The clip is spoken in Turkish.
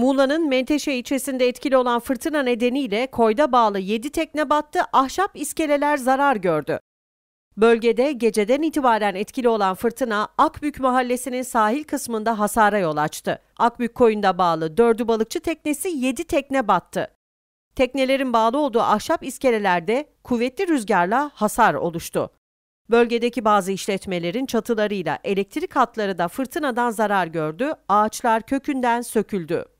Muğla'nın Menteşe ilçesinde etkili olan fırtına nedeniyle koyda bağlı 7 tekne battı, ahşap iskeleler zarar gördü. Bölgede geceden itibaren etkili olan fırtına Akbük mahallesinin sahil kısmında hasara yol açtı. Akbük koyunda bağlı 4'ü balıkçı teknesi 7 tekne battı. Teknelerin bağlı olduğu ahşap iskelelerde kuvvetli rüzgarla hasar oluştu. Bölgedeki bazı işletmelerin çatılarıyla elektrik hatları da fırtınadan zarar gördü, ağaçlar kökünden söküldü.